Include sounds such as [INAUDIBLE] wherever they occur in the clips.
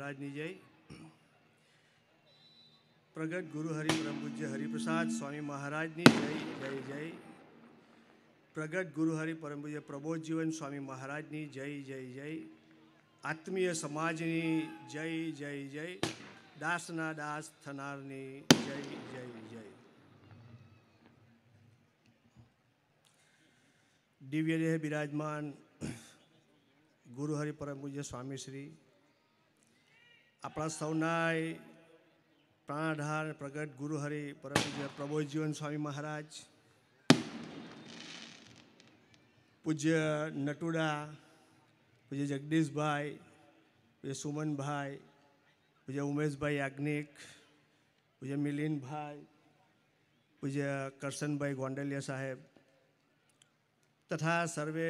राजनीजय प्रगट गुरु हरि परम पूज्य हरिप्रसाद स्वामी महाराज ने जय जय जय प्रगट गुरु हरि परम पूज्य प्रबोध जीवन स्वामी महाराज ने जय जय जय आत्मीय समाज ने जय जय जय दासना दास थनार ने जय जय जय दिव्य देह विराजमान गुरु हरि परम पूज्य स्वामी श्री આપણા સૌનાય પ્રાણાધાર પ્રગટ ગુરુહરિ પરમ પ્રબોધજીવન સ્વામી મહારાજ પૂજ્ય નટુડા પૂજ્ય જગદીશભાઈ પૂજ્ય સુમનભાઈ પૂજ્ય ઉમેશભાઈ યાજ્ઞિક પૂજ્ય મિલિનભાઈ પૂજ્ય કરશનભાઈ ગોંડલિયા સાહેબ તથા સર્વે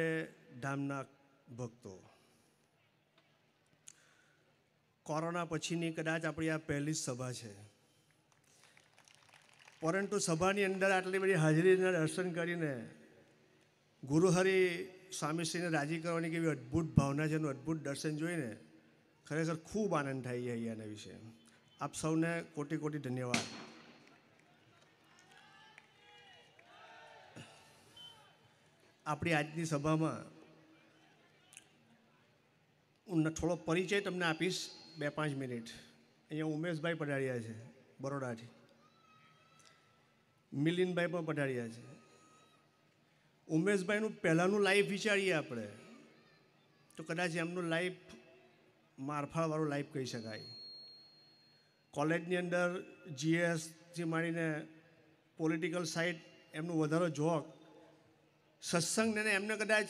ધામના ભક્તો કોરોના પછીની કદાચ આપણી આ પહેલી સભા છે પરંતુ સભાની અંદર આટલી બધી હાજરીના દર્શન કરીને ગુરુહરિ સ્વામીશ્રીને રાજી કરવાની કેવી અદ્ભુત ભાવના છે એનું અદ્ભુત દર્શન જોઈને ખરેખર ખૂબ આનંદ થાય છે અહીંયાના વિશે આપ સૌને કોટી કોટી ધન્યવાદ આપણી આજની સભામાં હું થોડો પરિચય તમને આપીશ બે પાંચ મિનિટ અહીંયા ઉમેશભાઈ પધાર્યા છે બરોડાથી મિલિનભાઈ પણ પધાર્યા છે ઉમેશભાઈનું પહેલાંનું લાઈફ વિચારીએ આપણે તો કદાચ એમનું લાઈફ મારફાળવાળું લાઈફ કહી શકાય કોલેજની અંદર જીએસથી માંડીને પોલિટિકલ સાઇડ એમનું વધારો જોક સત્સંગને એમને કદાચ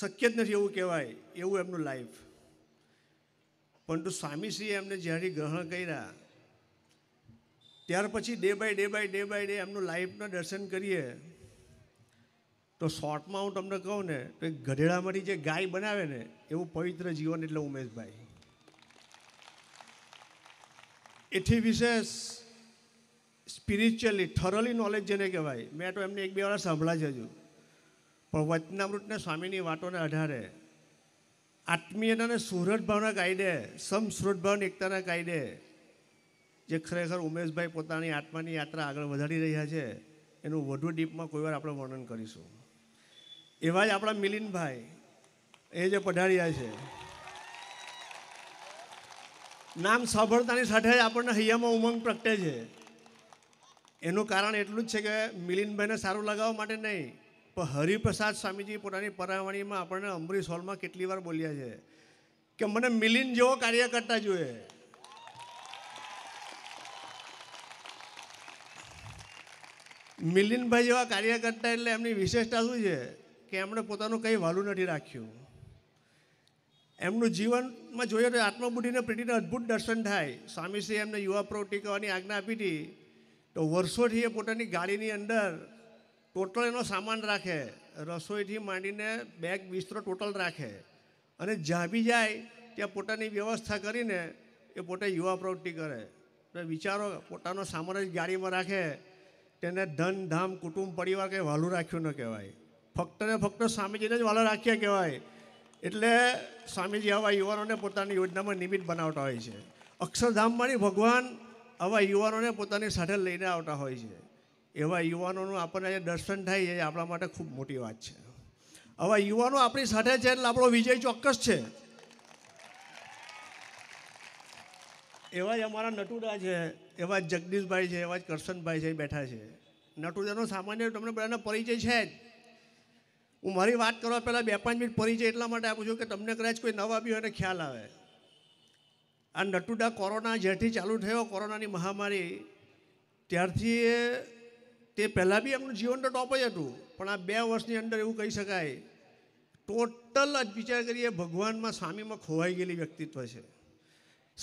શક્ય જ નથી એવું કહેવાય એવું એમનું લાઈફ પરંતુ સ્વામીશ્રીએ એમને જ્યારે ગ્રહણ કર્યા ત્યાર પછી day by day by day by day એમનું લાઈફના દર્શન કરીએ તો શોર્ટમાં હું તમને કહું ને તો એક ગધેડામાંથી જે ગાય બનાવે ને એવું પવિત્ર જીવન એટલે ઉમેશભાઈ એથી વિશેષ સ્પિરિચ્યુઅલી થરલી નોલેજ જેને કહેવાય મેં તો એમને એક બે વાર સાંભળ્યા જ હજુ પણ વચનામૃતને સ્વામીની વાતોને આધારે આત્મીયતાને ભાવના કાયદે સમસૃદભાવની એકતાના કાયદે જે ખરેખર ઉમેશભાઈ પોતાની આત્માની યાત્રા આગળ વધારી રહ્યા છે એનું વધુ ડીપમાં કોઈવાર આપણે વર્ણન કરીશું એવા જ આપણા મિલિનભાઈ એ જે પધાર્યા છે નામ સફળતાની સાથે જ આપણને હૈયામાં ઉમંગ પ્રગટે છે એનું કારણ એટલું જ છે કે મિલિનભાઈને સારું લગાવવા માટે નહીં પણ હરિપ્રસાદ સ્વામીજી પોતાની પરાવણીમાં આપણને અમરીશ હોલમાં કેટલી વાર બોલ્યા છે કે મને મિલિન જેવો કાર્યકર્તા જોઈએ મિલિનભાઈ જેવા કાર્યકર્તા એટલે એમની વિશેષતા શું છે કે એમણે પોતાનું કંઈ વાલું નથી રાખ્યું એમનું જીવનમાં જોઈએ તો આત્મબુદ્ધિને પ્રીતિને અદ્ભુત દર્શન થાય સ્વામીશ્રીએ એમને યુવા પ્રવૃત્તિ કરવાની આજ્ઞા આપી હતી તો વર્ષોથી એ પોતાની ગાડીની અંદર ટોટલ એનો સામાન રાખે રસોઈથી માંડીને બેગ બિસ્તરો ટોટલ રાખે અને જ્યાં બી જાય ત્યાં પોતાની વ્યવસ્થા કરીને એ પોતે યુવા પ્રવૃત્તિ કરે એટલે વિચારો પોતાનો સામાન જ ગાડીમાં રાખે તેને ધન ધામ કુટુંબ પરિવાર કંઈ વાલું રાખ્યું ન કહેવાય ફક્ત ને ફક્ત સ્વામીજીને જ વાલો રાખ્યા કહેવાય એટલે સ્વામીજી આવા યુવાનોને પોતાની યોજનામાં નિમિત્ત બનાવતા હોય છે અક્ષરધામમાંથી ભગવાન આવા યુવાનોને પોતાની સાથે લઈને આવતા હોય છે એવા યુવાનોનું આપણને દર્શન થાય એ આપણા માટે ખૂબ મોટી વાત છે હવે યુવાનો આપણી સાથે છે એટલે આપણો વિજય ચોક્કસ છે એવા જ અમારા નટુડા છે એવા જ જગદીશભાઈ છે એવા જ કરશનભાઈ છે બેઠા છે નટુડાનો સામાન્ય તમને બધાનો પરિચય છે જ હું મારી વાત કરવા પહેલાં બે પાંચ મિનિટ પરિચય એટલા માટે આપું છું કે તમને કદાચ કોઈ નવા બી હોય ખ્યાલ આવે આ નટુડા કોરોના જ્યારથી ચાલુ થયો કોરોનાની મહામારી ત્યારથી તે પહેલાં બી એમનું જીવન તો ટોપ જ હતું પણ આ બે વર્ષની અંદર એવું કહી શકાય ટોટલ જ વિચાર કરીએ ભગવાનમાં સ્વામીમાં ખોવાઈ ગયેલી વ્યક્તિત્વ છે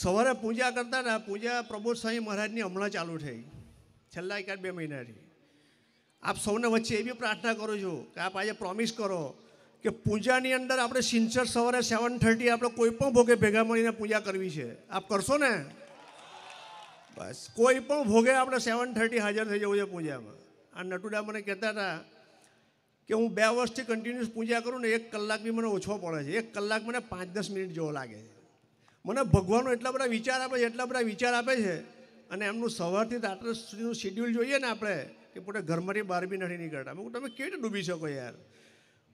સવારે પૂજા કરતા હતા પૂજા પ્રબોધ સ્વામી મહારાજની હમણાં ચાલુ થઈ છેલ્લા એકાદ બે મહિનાથી આપ સૌને વચ્ચે એ બી પ્રાર્થના કરું છું કે આપ આજે પ્રોમિસ કરો કે પૂજાની અંદર આપણે સિન્સર સવારે સેવન થર્ટી આપણે કોઈ પણ ભોગે ભેગા મળીને પૂજા કરવી છે આપ કરશો ને બસ કોઈ પણ ભોગે આપણે સેવન થર્ટી હાજર થઈ જવું છે પૂજામાં આ નટુડા મને કહેતા હતા કે હું બે વર્ષથી કન્ટિન્યુઅસ પૂજા કરું ને એક કલાક બી મને ઓછો પડે છે એક કલાક મને પાંચ દસ મિનિટ જેવો લાગે છે મને ભગવાનનો એટલા બધા વિચાર આપે છે એટલા બધા વિચાર આપે છે અને એમનું સવારથી રાત્રે સુધીનું શિડ્યુલ જોઈએ ને આપણે કે પોતે ઘરમાંથી બહાર બી નથી નીકળતા હું તમે કેવી રીતે ડૂબી શકો યાર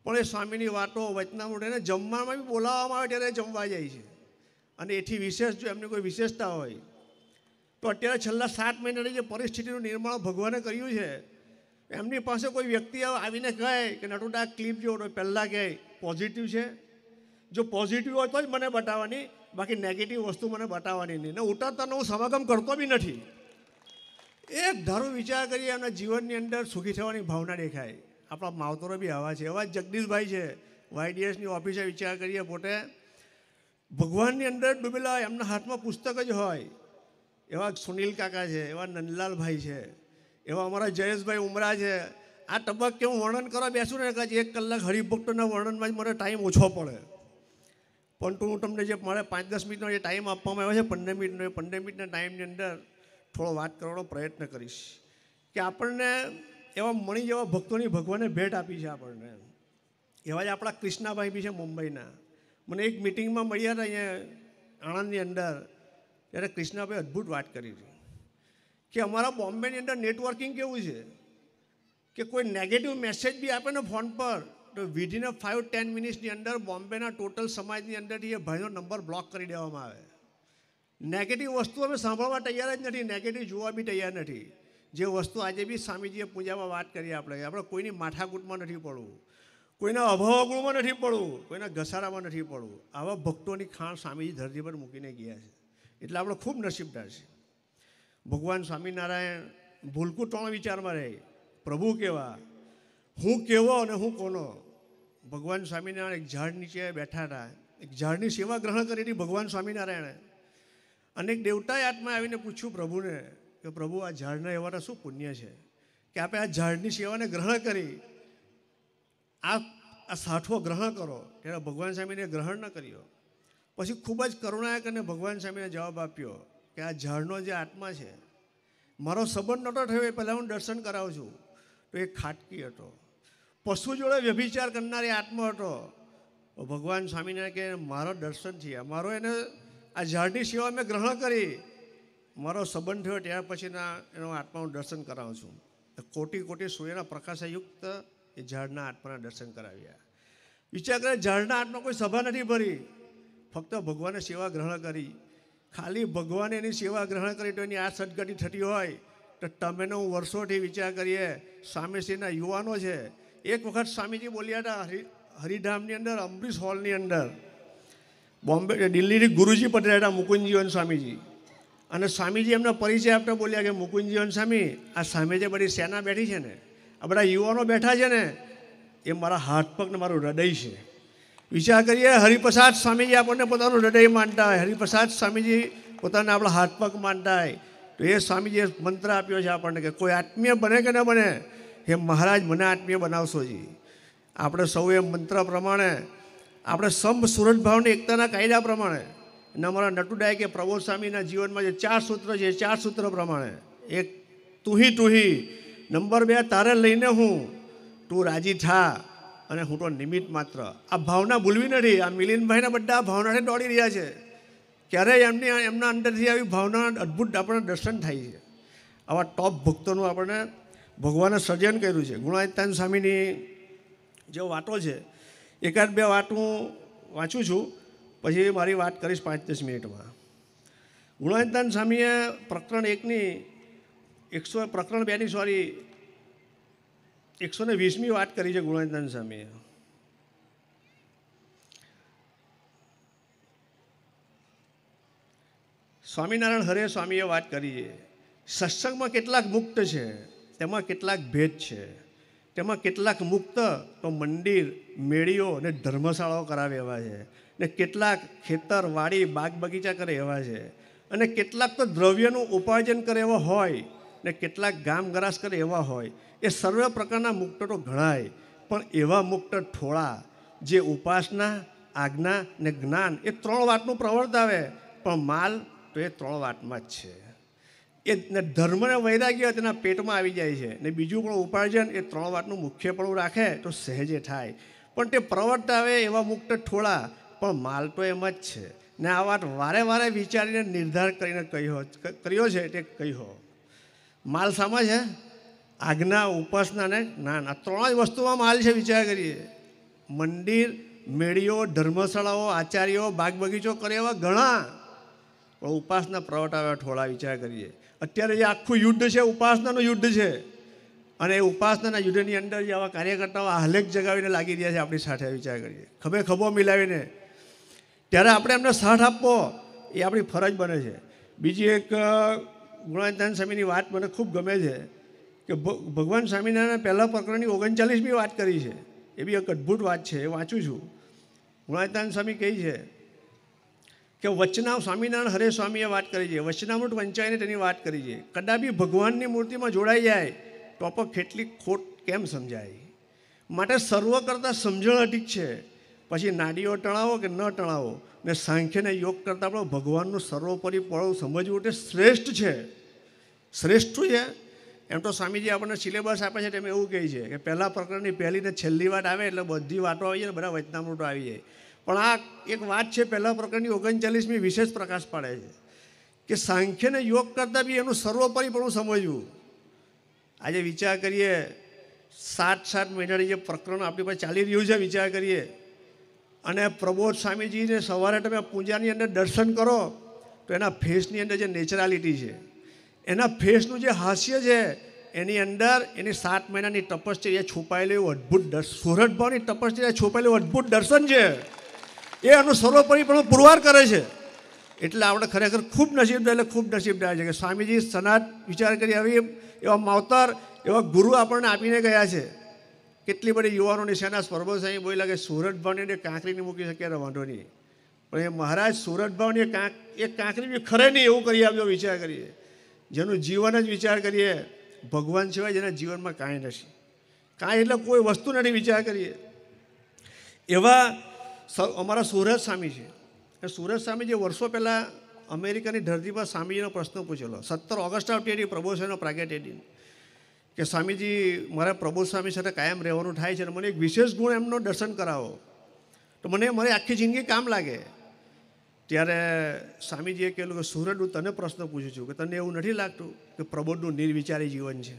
પણ એ સ્વામીની વાતો વચનામૃત એને જમવામાં બી બોલાવવામાં આવે ત્યારે જમવા જાય છે અને એથી વિશેષ જો એમની કોઈ વિશેષતા હોય તો અત્યારે છેલ્લા સાત મહિનાની જે પરિસ્થિતિનું નિર્માણ ભગવાને કર્યું છે એમની પાસે કોઈ વ્યક્તિ આવીને કહે કે નટુડા ક્લિપ જો પહેલાં કહે પોઝિટિવ છે જો પોઝિટિવ હોય તો જ મને બતાવવાની બાકી નેગેટિવ વસ્તુ મને બતાવવાની નહીં ને ઉતરતાનો હું સમાગમ કરતો બી નથી એક ધારો વિચાર કરીએ એમના જીવનની અંદર સુખી થવાની ભાવના દેખાય આપણા માવતરો બી આવા છે એવા જગદીશભાઈ છે વાયડીએસની ઓફિસે વિચાર કરીએ પોતે ભગવાનની અંદર ડૂબેલા એમના હાથમાં પુસ્તક જ હોય એવા સુનિલ કાકા છે એવા નંદલાલભાઈ છે એવા અમારા જયેશભાઈ ઉમરા છે આ તબક્કે હું વર્ણન કરવા બેસું ને કદાચ એક કલાક હરિભક્તોના વર્ણનમાં જ મને ટાઈમ ઓછો પડે પરંતુ હું તમને જે મારે પાંચ દસ મિનિટનો જે ટાઈમ આપવામાં આવ્યો છે પંદર મિનિટનો એ પંદર મિનિટના ટાઈમની અંદર થોડો વાત કરવાનો પ્રયત્ન કરીશ કે આપણને એવા મણી જેવા ભક્તોની ભગવાને ભેટ આપી છે આપણને એવા જ આપણા કૃષ્ણાભાઈ બી છે મુંબઈના મને એક મિટિંગમાં મળ્યા હતા અહીંયા આણંદની અંદર ત્યારે કૃષ્ણાભાઈ અદ્ભુત વાત કરી હતી કે અમારા બોમ્બેની અંદર નેટવર્કિંગ કેવું છે કે કોઈ નેગેટિવ મેસેજ બી આપે ને ફોન પર તો વિધિન અ ફાઇવ ટેન મિનિટ્સની અંદર બોમ્બેના ટોટલ સમાજની અંદરથી એ ભાઈનો નંબર બ્લોક કરી દેવામાં આવે નેગેટિવ વસ્તુ અમે સાંભળવા તૈયાર જ નથી નેગેટિવ જોવા બી તૈયાર નથી જે વસ્તુ આજે બી સ્વામીજીએ પૂજામાં વાત કરી આપણે આપણે કોઈની માથાકૂટમાં નથી પડવું કોઈના અભાવગુણમાં નથી પડવું કોઈના ઘસારામાં નથી પડવું આવા ભક્તોની ખાણ સ્વામીજી ધરતી પર મૂકીને ગયા છે એટલે આપણે ખૂબ નસીબદાર છીએ ભગવાન સ્વામિનારાયણ ભૂલકું ત્રણ વિચારમાં રહે પ્રભુ કેવા હું કેવો અને હું કોનો ભગવાન સ્વામિનારાયણ એક ઝાડ નીચે બેઠા હતા એક ઝાડની સેવા ગ્રહણ કરી હતી ભગવાન સ્વામિનારાયણે અને એક દેવતાએ આત્મા આવીને પૂછ્યું પ્રભુને કે પ્રભુ આ ઝાડના એવાના શું પુણ્ય છે કે આપણે આ ઝાડની સેવાને ગ્રહણ કરી આ આ સાઠવો ગ્રહણ કરો ત્યારે ભગવાન સ્વામીને ગ્રહણ ન કર્યો પછી ખૂબ જ કરુણાયક અને ભગવાન સ્વામીને જવાબ આપ્યો કે આ ઝાડનો જે આત્મા છે મારો સંબંધ નહોતો થયો એ પહેલાં હું દર્શન કરાવું છું તો એ ખાટકી હતો પશુ જોડે વ્યભિચાર કરનારી એ આત્મા હતો ભગવાન સ્વામીને કે મારો દર્શન છે મારો એને આ ઝાડની સેવા મેં ગ્રહણ કરી મારો સંબંધ થયો ત્યાર પછીના એનો આત્મા હું દર્શન કરાવું છું કોટી કોટી સૂર્યના પ્રકાશયુક્ત એ ઝાડના આત્માના દર્શન કરાવ્યા વિચાર કરે ઝાડના આત્મા કોઈ સભા નથી ભરી ફક્ત ભગવાને સેવા ગ્રહણ કરી ખાલી ભગવાન એની સેવા ગ્રહણ કરી તો એની આ સદગતિ થતી હોય તો તમેનો હું વર્ષોથી વિચાર કરીએ સ્વામીશ્રીના યુવાનો છે એક વખત સ્વામીજી બોલ્યા હતા હરિ હરિધામની અંદર અમરીશ હોલની અંદર બોમ્બે દિલ્હીથી ગુરુજી પધાર્યા હતા મુકુંદજીવન સ્વામીજી અને સ્વામીજી એમનો પરિચય આપતા બોલ્યા કે મુકુંદજીવન સ્વામી આ સામે જે બધી સેના બેઠી છે ને આ બધા યુવાનો બેઠા છે ને એ મારા હાથ પગને મારું હૃદય છે વિચાર કરીએ હરિપ્રસાદ સ્વામીજી આપણને પોતાનું હૃદય માનતા હોય હરિપ્રસાદ સ્વામીજી પોતાના આપણા હાથ પગ માનતા હોય તો એ સ્વામીજીએ મંત્ર આપ્યો છે આપણને કે કોઈ આત્મીય બને કે ન બને હે મહારાજ મને આત્મીય બનાવશો જી આપણે સૌ એ મંત્ર પ્રમાણે આપણે સંભ સુરત ભાવની એકતાના કાયદા પ્રમાણે અને અમારા નટુડાએ કે પ્રબોધ સ્વામીના જીવનમાં જે ચાર સૂત્ર છે એ ચાર સૂત્ર પ્રમાણે એક તુહી તુહી નંબર બે તારે લઈને હું તું રાજી થા અને હું તો નિમિત્ત માત્ર આ ભાવના ભૂલવી નથી આ મિલિનભાઈના બધા ભાવનાને દોડી રહ્યા છે ક્યારેય એમની એમના અંદરથી આવી ભાવના અદ્ભુત આપણને દર્શન થાય છે આવા ટોપ ભક્તોનું આપણને ભગવાને સર્જન કર્યું છે ગુણાયતાન સ્વામીની જે વાતો છે એકાદ બે વાત હું વાંચું છું પછી મારી વાત કરીશ પાંચ મિનિટમાં ગુણાયતાન સ્વામીએ પ્રકરણ એકની એકસો પ્રકરણ બેની સોરી એકસો ને વીસમી વાત કરી છે ગુણાનંદન સ્વામીએ સ્વામિનારાયણ હરે સ્વામીએ વાત કરી છે સત્સંગમાં કેટલાક મુક્ત છે તેમાં કેટલાક ભેદ છે તેમાં કેટલાક મુક્ત તો મંદિર મેળીઓ અને ધર્મશાળાઓ કરાવે એવા છે ને કેટલાક ખેતર વાડી બાગ બગીચા કરે એવા છે અને કેટલાક તો દ્રવ્યનું ઉપાર્જન કરે એવા હોય ને કેટલાક ગામ ગરાસ એવા હોય એ સર્વ પ્રકારના મુક્ટો ઘણાય પણ એવા મુક્ત ઠોળા જે ઉપાસના આજ્ઞા ને જ્ઞાન એ ત્રણ વાતનું પ્રવર્તાવે પણ માલ તો એ ત્રણ વાતમાં જ છે એ ધર્મને વૈરાગ્ય તેના પેટમાં આવી જાય છે ને બીજું પણ ઉપાર્જન એ ત્રણ વાતનું મુખ્ય પણ રાખે તો સહેજે થાય પણ તે પ્રવર્તાવે એવા મુક્ત ઠોળા પણ માલ તો એમ જ છે ને આ વાત વારે વારે વિચારીને નિર્ધાર કરીને કહ્યો કર્યો છે તે કહ્યો માલ સામા છે આજ્ઞા ઉપાસના ને ના ના ત્રણ જ વસ્તુમાં માલ છે વિચાર કરીએ મંદિર મેળીઓ ધર્મશાળાઓ આચાર્યો બાગ બગીચો કરે એવા ઘણા પણ ઉપાસના પ્રવટાવ્યા ઠોળા વિચાર કરીએ અત્યારે જે આખું યુદ્ધ છે ઉપાસનાનું યુદ્ધ છે અને એ ઉપાસનાના યુદ્ધની અંદર જે આવા કાર્યકર્તાઓ આહલેખ જગાવીને લાગી રહ્યા છે આપણી સાથે વિચાર કરીએ ખભે ખભો મિલાવીને ત્યારે આપણે એમને સાથ આપવો એ આપણી ફરજ બને છે બીજી એક ગુણાનંદાન સ્વામીની વાત મને ખૂબ ગમે છે કે ભગવાન સ્વામિનારાયણ પહેલાં પ્રકરણની ઓગણચાલીસમી વાત કરી છે એ બી એક અદ્ભુત વાત છે એ વાંચું છું ગુણાનંદાન સ્વામી કહે છે કે વચનામ સ્વામિનારાયણ હરે સ્વામીએ વાત કરી છે વચનામૃત વંચાઈને તેની વાત કરી છે કદાપી ભગવાનની મૂર્તિમાં જોડાઈ જાય તો પણ કેટલી ખોટ કેમ સમજાય માટે સર્વ કરતાં સમજણ અધિક છે પછી નાડીઓ ટણાવો કે ન ટણાવો ને સાંખ્યને યોગ કરતાં આપણે ભગવાનનું સર્વોપરી પળો સમજવું તે શ્રેષ્ઠ છે શ્રેષ્ઠ છે એમ તો સ્વામીજી આપણને સિલેબસ આપે છે તેમ એવું કહે છે કે પહેલાં પ્રકરણની પહેલી ને છેલ્લી વાત આવે એટલે બધી વાતો આવી જાય બધા વચનામૃતો આવી જાય પણ આ એક વાત છે પહેલાં પ્રકરણની ઓગણચાલીસમી વિશેષ પ્રકાશ પાડે છે કે સાંખ્યને યોગ કરતાં બી એનું સર્વોપરી પણ સમજવું આજે વિચાર કરીએ સાત સાત મહિનાની જે પ્રકરણ આપણી પાસે ચાલી રહ્યું છે વિચાર કરીએ અને પ્રબોધ સ્વામીજીને સવારે તમે પૂજાની અંદર દર્શન કરો તો એના ફેસની અંદર જે નેચરાલિટી છે એના ફેસનું જે હાસ્ય છે એની અંદર એની સાત મહિનાની તપશ્ચર્યા છુપાયેલું એવું અદ્ભુત દર્શન સુરત તપશ્ચર્યા છુપાયેલું અદ્ભુત દર્શન છે એ એનું સર્વોપરી પણ પુરવાર કરે છે એટલે આપણે ખરેખર ખૂબ નસીબદાર એટલે ખૂબ નસીબદાર છે કે સ્વામીજી સનાત વિચાર કરી આવી એવા માવતર એવા ગુરુ આપણને આપીને ગયા છે કેટલી બધી યુવાનોની સેના સ્પર્ભસાહી બોલ્યા કે સુરતભાવને કાંકરીને મૂકી શકે ત્યારે વાંધો નહીં પણ એ મહારાજ સુરતભાવની કાંક એ કાંકરી બી ખરે નહીં એવું કરી આપ્યો વિચાર કરીએ જેનું જીવન જ વિચાર કરીએ ભગવાન સિવાય જેના જીવનમાં કાંઈ નથી કાંઈ એટલે કોઈ વસ્તુ નથી વિચાર કરીએ એવા અમારા સુરત સ્વામી છે એ સુરત સ્વામી જે વર્ષો પહેલાં અમેરિકાની ધરતીમાં સ્વામીજીનો પ્રશ્ન પૂછેલો સત્તર ઓગસ્ટ આવતી હતી પ્રભોસેનો પ્રાગેટેડીને કે સ્વામીજી મારા પ્રબોધ સ્વામી સાથે કાયમ રહેવાનું થાય છે અને મને એક વિશેષ ગુણ એમનો દર્શન કરાવો તો મને મારી આખી જિંદગી કામ લાગે ત્યારે સ્વામીજીએ કહેલું કે સુરજ હું તને પ્રશ્ન પૂછું છું કે તને એવું નથી લાગતું કે પ્રબોધનું નિર્વિચારી જીવન છે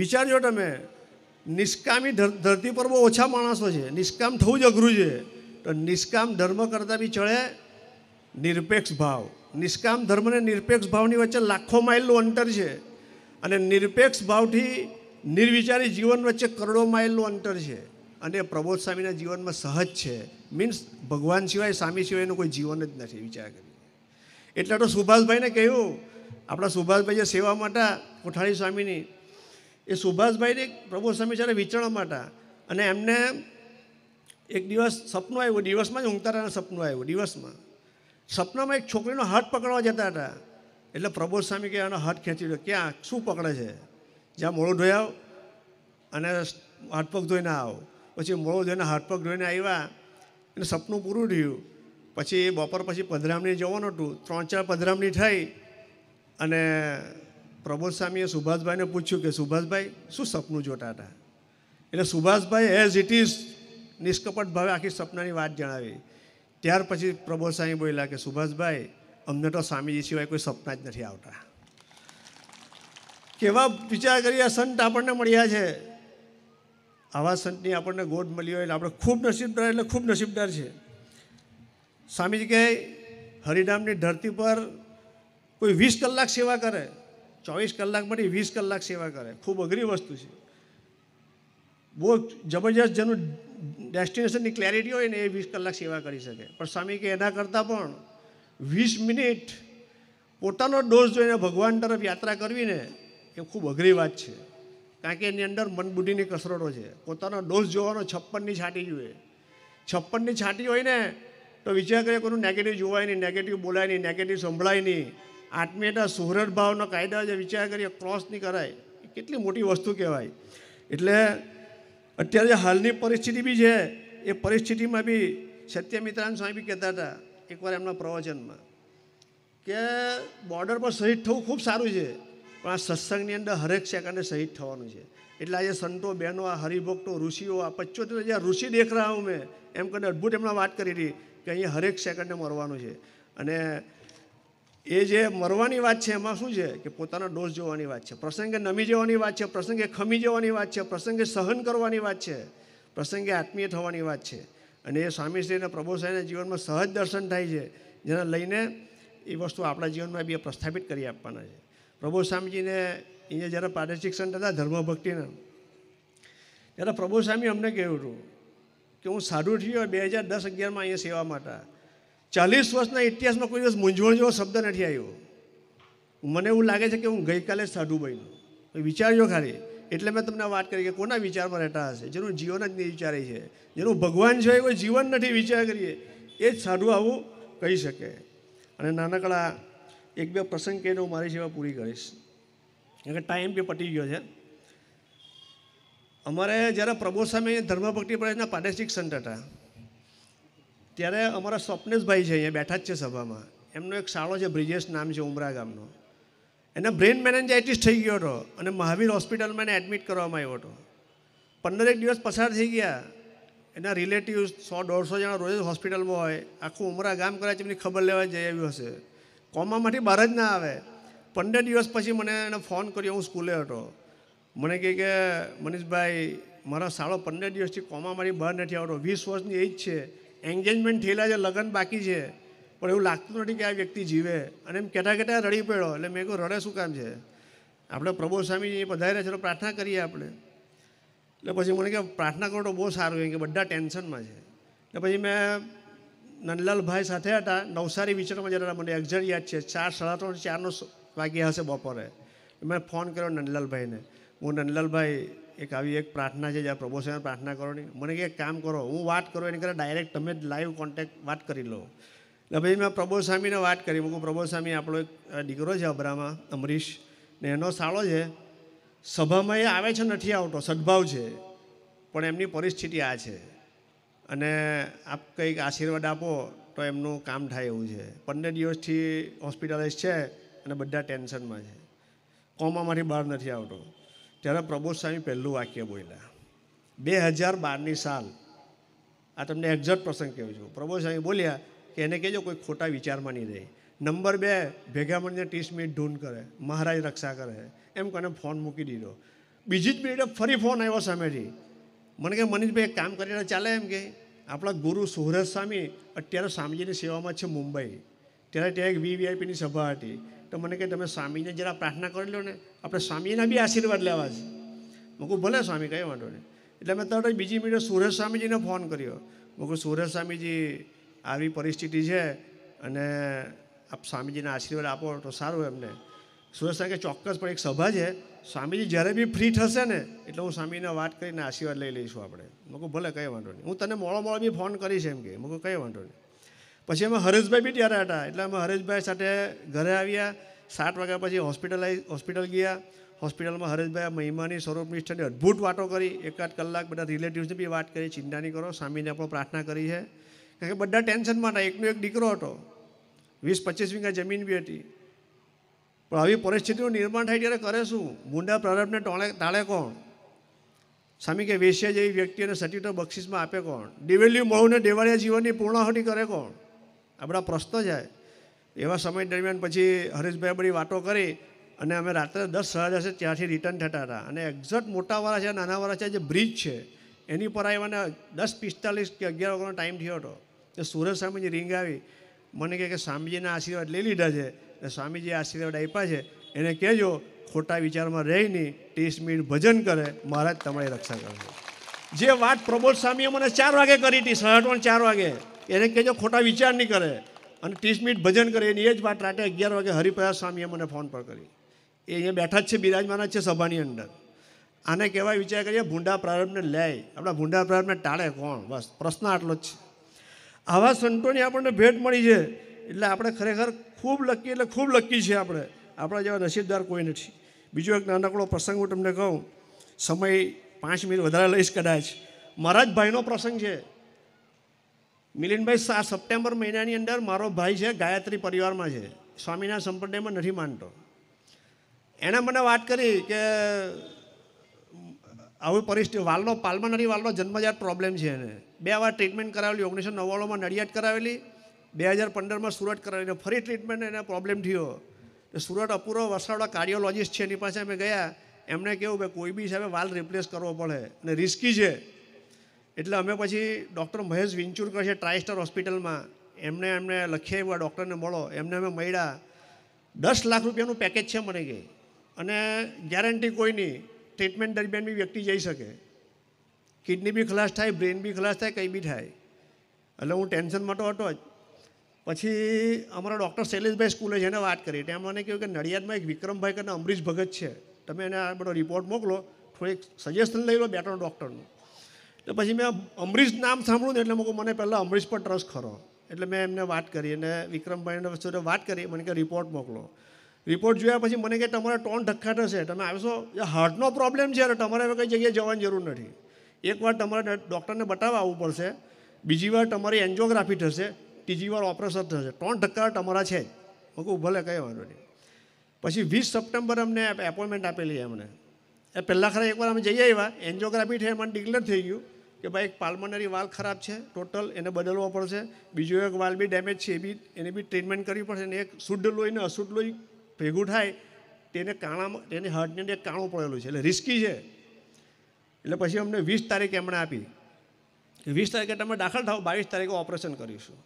વિચારજો તમે નિષ્કામી ધરતી પર બહુ ઓછા માણસો છે નિષ્કામ થવું જ અઘરું છે તો નિષ્કામ ધર્મ કરતાં બી ચડે નિરપેક્ષ ભાવ નિષ્કામ ધર્મ અને નિરપેક્ષ ભાવની વચ્ચે લાખો માઇલનું અંતર છે અને નિરપેક્ષ ભાવથી નિર્વિચારી જીવન વચ્ચે કરોડો માઇલનું અંતર છે અને પ્રબોધ સ્વામીના જીવનમાં સહજ છે મીન્સ ભગવાન સિવાય સ્વામી સિવાયનું કોઈ જીવન જ નથી વિચાર કરી એટલે તો સુભાષભાઈને કહ્યું આપણા સુભાષભાઈ જે સેવા માટે કોઠારી સ્વામીની એ સુભાષભાઈને પ્રબોધ સ્વામી જ્યારે વિચરણ માટે અને એમને એક દિવસ સપનું આવ્યું દિવસમાં જ ઊંઘતા હતા સપનું આવ્યું દિવસમાં સપનામાં એક છોકરીનો હાથ પકડવા જતા હતા એટલે પ્રબોધ સ્વામી કે આનો હાથ ખેંચી લો ક્યાં શું પકડે છે જ્યાં મોડું ધોઈ આવ અને હાથપગ ધોઈને આવ પછી મોળો ધોઈને હાથ પગ ધોઈને આવ્યા એને સપનું પૂરું થયું પછી બપોર પછી પધરામણી જવાનું હતું ત્રણ ચાર પધરામણી થઈ અને પ્રબોધ સ્વામીએ સુભાષભાઈને પૂછ્યું કે સુભાષભાઈ શું સપનું જોતા હતા એટલે સુભાષભાઈ એઝ ઇટ ઇઝ નિષ્કપટ ભાવે આખી સપનાની વાત જણાવી ત્યાર પછી પ્રબોધ સ્વામી બોલ્યા કે સુભાષભાઈ અમને તો સ્વામીજી સિવાય કોઈ સપના જ નથી આવતા કેવા વિચાર કરીએ સંત આપણને મળ્યા છે આવા સંતની આપણને ગોદ મળી હોય એટલે આપણે ખૂબ નસીબદાર એટલે ખૂબ નસીબદાર છે સ્વામીજી કહે હરિનામની ધરતી પર કોઈ વીસ કલાક સેવા કરે ચોવીસ કલાકમાંથી વીસ કલાક સેવા કરે ખૂબ અઘરી વસ્તુ છે બહુ જબરજસ્ત જેનું ડેસ્ટિનેશનની ક્લેરિટી હોય ને એ વીસ કલાક સેવા કરી શકે પણ સ્વામી કે એના કરતાં પણ વીસ મિનિટ પોતાનો ડોઝ જોઈને ભગવાન તરફ યાત્રા કરવીને એ ખૂબ અઘરી વાત છે કારણ કે એની અંદર મનબુદ્ધિની કસરતો છે પોતાનો ડોઝ જોવાનો છપ્પનની છાટી જોઈએ છપ્પનની છાટી હોય ને તો વિચાર કરીએ કોઈનું નેગેટિવ જોવાય નહીં નેગેટિવ બોલાય નહીં નેગેટિવ સંભળાય નહીં આત્મીયતા સુહરદ ભાવનો કાયદા જે વિચાર કરીએ ક્રોસ નહીં કરાય કેટલી મોટી વસ્તુ કહેવાય એટલે અત્યારે હાલની પરિસ્થિતિ બી છે એ પરિસ્થિતિમાં બી સત્યમિત્રાન સ્વામી બી કહેતા હતા એકવાર એમના પ્રવચનમાં કે બોર્ડર પર શહીદ થવું ખૂબ સારું છે પણ આ સત્સંગની અંદર હરેક સેકન્ડે શહીદ થવાનું છે એટલે આજે સંતો બહેનો આ હરિભક્તો ઋષિઓ આ પચોતેર હજાર ઋષિ દેખ રહ્યા હું મેં એમ કરીને અદ્ભુત એમણે વાત કરી હતી કે અહીંયા હરેક સેકન્ડે મરવાનું છે અને એ જે મરવાની વાત છે એમાં શું છે કે પોતાનો ડોઝ જોવાની વાત છે પ્રસંગે નમી જવાની વાત છે પ્રસંગે ખમી જવાની વાત છે પ્રસંગે સહન કરવાની વાત છે પ્રસંગે આત્મીય થવાની વાત છે અને એ સ્વામીશ્રીના પ્રભુશ્રીના જીવનમાં સહજ દર્શન થાય છે જેને લઈને એ વસ્તુ આપણા જીવનમાં બી પ્રસ્થાપિત કરી આપવાના છે પ્રભુ સ્વામીજીને અહીંયા જ્યારે પ્રાદેશિક સંત હતા ધર્મભક્તિના ત્યારે પ્રભુ સ્વામી અમને કહ્યું હતું કે હું સાધુ થયો બે હજાર દસ અગિયારમાં અહીંયા સેવા માટે ચાલીસ વર્ષના ઇતિહાસમાં કોઈ દિવસ મૂંઝવણ જેવો શબ્દ નથી આવ્યો મને એવું લાગે છે કે હું ગઈકાલે સાધુ બન્યો વિચારજો ખાલી એટલે મેં તમને વાત કરી કે કોના વિચારમાં રહેતા હશે જેનું જીવન જ નહીં વિચારે છે જેનું ભગવાન છે કોઈ જીવન નથી વિચાર કરીએ એ જ સાધુ આવું કહી શકે અને નાનકડા એક બે પ્રસંગ કહીને હું મારી સેવા પૂરી કરીશ કારણ કે ટાઈમ બી પટી ગયો છે અમારે જ્યારે પ્રબોધ સામે ધર્મભક્તિ પ્રદેશના પ્રાદેશિક સંત હતા ત્યારે અમારા સ્વપ્નેશભાઈ છે અહીંયા બેઠા જ છે સભામાં એમનો એક શાળો છે બ્રિજેશ નામ છે ઉમરા ગામનો એને બ્રેન મેનેન્જાઇટિસ થઈ ગયો હતો અને મહાવીર હોસ્પિટલમાં એને એડમિટ કરવામાં આવ્યો હતો પંદરેક દિવસ પસાર થઈ ગયા એના રિલેટિવ્સ સો દોઢસો જણા રોજ હોસ્પિટલમાં હોય આખું ઉમરા ગામ કદાચ એમની ખબર લેવા જઈ આવ્યું હશે કોમામાંથી બહાર જ ના આવે પંદર દિવસ પછી મને એને ફોન કર્યો હું સ્કૂલે હતો મને કહે કે મનીષભાઈ મારા સાળો પંદર દિવસથી કોમામાંથી બહાર નથી આવતો વીસ વર્ષની એજ છે એન્ગેજમેન્ટ થયેલા છે લગ્ન બાકી છે પણ એવું લાગતું નથી કે આ વ્યક્તિ જીવે અને એમ કહેતા કહેતા રડી પડ્યો એટલે મેં કહ્યું રડે શું કામ છે આપણે પ્રભુ સ્વામી પધાર્યા છે તો પ્રાર્થના કરીએ આપણે એટલે પછી મને કે પ્રાર્થના કરો તો બહુ સારું એમ કે બધા ટેન્શનમાં છે એટલે પછી મેં નંદલાલભાઈ સાથે હતા નવસારી વિચારમાં જરા મને એક્ઝેટ યાદ છે ચાર સાડા ત્રણ ચારનો વાગ્યા હશે બપોરે મેં ફોન કર્યો નંદલાલભાઈને હું નંદલાલભાઈ એક આવી એક પ્રાર્થના છે જ્યાં પ્રભો સાહેબ પ્રાર્થના કરો નહીં મને કે કામ કરો હું વાત કરો એની કરતાં ડાયરેક્ટ તમે જ લાઈવ કોન્ટેક્ટ વાત કરી લો એટલે પછી મેં પ્રભો સ્વામીને વાત કરી મૂકું પ્રભો સ્વામી આપણો એક દીકરો છે અબરામાં અમરીશ ને એનો સાળો છે સભામાં એ આવે છે નથી આવતો સદભાવ છે પણ એમની પરિસ્થિતિ આ છે અને આપ કંઈક આશીર્વાદ આપો તો એમનું કામ થાય એવું છે પંદર દિવસથી હોસ્પિટલાઇઝ છે અને બધા ટેન્શનમાં છે કોમામાંથી બહાર નથી આવતો ત્યારે પ્રભો સ્વામી પહેલું વાક્ય બોલ્યા બે હજાર બારની સાલ આ તમને એક્ઝેક્ટ પ્રસંગ કહું છું પ્રભો સ્વામી બોલ્યા કે એને કહેજો કોઈ ખોટા વિચારમાં નહીં રહે નંબર બે ભેગા મળીને ત્રીસ મિનિટ ઢૂંઢ કરે મહારાજ રક્ષા કરે એમ કોને ફોન મૂકી દીધો બીજી જ મિનિટે ફરી ફોન આવ્યો સામેથી મને કે મનીષભાઈ એક કામ કરીને ચાલે એમ કે આપણા ગુરુ સુહરજ સ્વામી અત્યારે સ્વામીજીની સેવામાં છે મુંબઈ ત્યારે ત્યાં એક વીવીઆઈપીની સભા હતી તો મને કહે તમે સ્વામીને જરા પ્રાર્થના કરી લો ને આપણે સ્વામીના બી આશીર્વાદ લેવા છે મેં ભલે સ્વામી કંઈ વાંધો નહીં એટલે મેં તરત બીજી મિનિટે સુરજ સ્વામીજીને ફોન કર્યો મેં કહું સુરજ સ્વામીજી આવી પરિસ્થિતિ છે અને આપ સ્વામીજીના આશીર્વાદ આપો તો સારું એમને સુરેશ કે ચોક્કસ પણ એક સભા છે સ્વામીજી જ્યારે બી ફ્રી થશે ને એટલે હું સ્વામીને વાત કરીને આશીર્વાદ લઈ લઈશું આપણે મૂકું ભલે કંઈ વાંધો નહીં હું તને મોડો મોળો બી ફોન કરીશ એમ કે મૂકું કંઈ વાંધો નહીં પછી અમે હરેશભાઈ બી ત્યારે હતા એટલે અમે હરેશભાઈ સાથે ઘરે આવ્યા સાત વાગ્યા પછી હોસ્પિટલાઇઝ હોસ્પિટલ ગયા હોસ્પિટલમાં હરેશભાઈ મહિમાની સ્વરૂપ નિષ્ઠાની અદ્ભુત વાતો કરી એકાદ કલાક બધા રિલેટિવ્સની બી વાત કરી ચિંતાની કરો સ્વામીને પણ પ્રાર્થના કરી છે કારણ કે બધા ટેન્શનમાં હતા એકનો એક દીકરો હતો વીસ પચીસ વીઘા જમીન બી હતી પણ આવી પરિસ્થિતિનું નિર્માણ થાય ત્યારે કરે શું મુંડા પ્રારંભને ટોળે તાળે કોણ સ્વામી કે વેશ્યા જેવી વ્યક્તિને સચિત્ર બક્ષિસમાં આપે કોણ દિવેલ્યું મળુને દેવાળિયા જીવનની પૂર્ણાહુતિ કરે કોણ આપણા પ્રશ્નો જાય એવા સમય દરમિયાન પછી હરીશભાઈ બધી વાતો કરી અને અમે રાત્રે દસ સહજ હશે ત્યાંથી રિટર્ન થતા હતા અને એક્ઝેક્ટ મોટાવાળા છે નાનાવાળા છે જે બ્રિજ છે એની પર આવ્યા દસ પિસ્તાલીસ કે અગિયાર વાગ્યાનો ટાઈમ થયો હતો તો સુરજ સ્વામીજી રીંગ આવી મને કહે કે સ્વામીજીના આશીર્વાદ લઈ લીધા છે અને સ્વામીજી આશીર્વાદ આપ્યા છે એને કહેજો ખોટા વિચારમાં રહી નહીં ત્રીસ મિનિટ ભજન કરે મહારાજ તમારી રક્ષા કરશે જે વાત પ્રબોધ સ્વામીએ મને ચાર વાગે કરી હતી સાડા ચાર વાગે એને કહેજો ખોટા વિચાર નહીં કરે અને ત્રીસ મિનિટ ભજન કરે એની એ જ વાત રાતે અગિયાર વાગે હરિપ્રસાદ સ્વામીએ મને ફોન પર કરી એ અહીંયા બેઠા જ છે બિરાજમાન જ છે સભાની અંદર આને કહેવાય વિચાર કરીએ ભૂંડા પ્રારંભને લે આપણા ભૂંડા પ્રારંભને ટાળે કોણ બસ પ્રશ્ન આટલો જ છે આવા સંતોની આપણને ભેટ મળી છે એટલે આપણે ખરેખર ખૂબ લક્કી એટલે ખૂબ લક્કી છે આપણે આપણા જેવા નસીબદાર કોઈ નથી બીજો એક નાનકડો પ્રસંગ હું તમને કહું સમય પાંચ મિનિટ વધારે લઈશ કદાચ મારા જ ભાઈનો પ્રસંગ છે મિલિનભાઈ સાત સપ્ટેમ્બર મહિનાની અંદર મારો ભાઈ છે ગાયત્રી પરિવારમાં છે સ્વામીના સંપ્રદાયમાં નથી માનતો એણે મને વાત કરી કે આવી પરિસ્થિતિ વાલનો પાલમાં પાલ્મનરી વાલનો જન્મજાત પ્રોબ્લેમ છે એને બે વાર ટ્રીટમેન્ટ કરાવેલી ઓગણીસો નવ્વાણુંમાં નડિયાદ કરાવેલી બે હજાર પંદરમાં સુરત કરાવીને ફરી ટ્રીટમેન્ટ એને પ્રોબ્લેમ થયો સુરત અપૂરો વસાવડા કાર્ડિયોલોજીસ્ટ છે એની પાસે અમે ગયા એમણે કહ્યું કે કોઈ બી હિસાબે વાલ રિપ્લેસ કરવો પડે અને રિસ્કી છે એટલે અમે પછી ડૉક્ટર મહેશ વિંચુરકર છે ટ્રાયસ્ટાર હોસ્પિટલમાં એમને એમને લખી એવા ડૉક્ટરને મળો એમને અમે મળ્યા દસ લાખ રૂપિયાનું પેકેજ છે મને કહે અને ગેરંટી કોઈ નહીં ટ્રીટમેન્ટ દરમિયાન બી વ્યક્તિ જઈ શકે કિડની બી ખલાસ થાય બ્રેન બી ખલાસ થાય કંઈ બી થાય એટલે હું ટેન્શનમાં તો હતો જ પછી અમારા ડૉક્ટર શૈલેષભાઈ સ્કૂલે જેને વાત કરી ત્યાં મને કહ્યું કે નડિયાદમાં એક વિક્રમભાઈ કરીને અમરીશ ભગત છે તમે એને આ બધો રિપોર્ટ મોકલો થોડીક સજેશન લઈ લો બે ત્રણ ડૉક્ટરનું એટલે પછી મેં અમરીશ નામ સાંભળ્યું ને એટલે મને પહેલાં અમરીશ પર ટ્રસ્ટ ખરો એટલે મેં એમને વાત કરી અને વિક્રમભાઈને વસ્તુ વાત કરી મને કે રિપોર્ટ મોકલો રિપોર્ટ જોયા પછી મને કે તમારા ટોન ધક્કા થશે તમે આવશો એ હાર્ટનો પ્રોબ્લેમ છે એટલે તમારે હવે કંઈ જગ્યાએ જવાની જરૂર નથી એકવાર તમારે ડૉક્ટરને બતાવવા આવવું પડશે બીજી વાર તમારી એન્જિયોગ્રાફી થશે ત્રીજી વાર ઓપરેશન થશે ત્રણ ધક્કા તમારા છે મગું ભલે કંઈ વાંધો નહીં પછી વીસ સપ્ટેમ્બર અમને એપોઇન્ટમેન્ટ આપેલી અમને એ પહેલાં ખરા એકવાર અમે જઈ આવ્યા એન્જિયોગ્રાફી થઈ મને ડિક્લેર થઈ ગયું કે ભાઈ એક પાલ્મનરી વાલ ખરાબ છે ટોટલ એને બદલવો પડશે બીજો એક વાલ બી ડેમેજ છે એ બી એને બી ટ્રીટમેન્ટ કરવી પડશે અને એક શુદ્ધ લોહી અને અશુદ્ધ લોહી ભેગું થાય તેને કાણામાં તેની હાર્ટની અંદર કાણું પડેલું છે એટલે રિસ્કી છે એટલે પછી અમને વીસ તારીખે એમણે આપી વીસ તારીખે તમે દાખલ થાવ બાવીસ તારીખે ઓપરેશન કરીશું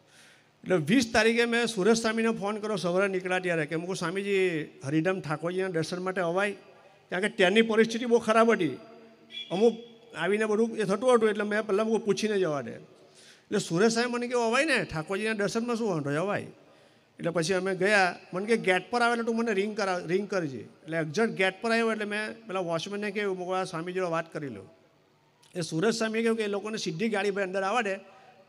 એટલે વીસ તારીખે મેં સુરેશ સ્વામીને ફોન કર્યો સવારે નીકળ્યા ત્યારે કે મૂકું સ્વામીજી હરિધામ ઠાકોરજીના દર્શન માટે અવાય કારણ કે ત્યાંની પરિસ્થિતિ બહુ ખરાબ હતી અમુક આવીને બધું એ થતું હતું એટલે મેં પહેલાં પૂછીને જવા દે એટલે સુરેશ સાહેબ મને કહ્યું અવાય ને ઠાકોરજીના દર્શનમાં શું વાંધો અવાય એટલે પછી અમે ગયા મને કે ગેટ પર આવેલો તું મને રિંગ કરા રિંગ કરજે એટલે એક્ઝેક્ટ ગેટ પર આવ્યો એટલે મેં પેલા વોચમેનને કહ્યું મેં આ સ્વામી જોડે વાત કરી લો એ સુરેશ સ્વામીએ કહ્યું કે એ લોકોને સીધી ગાડી ભાઈ અંદર આવડે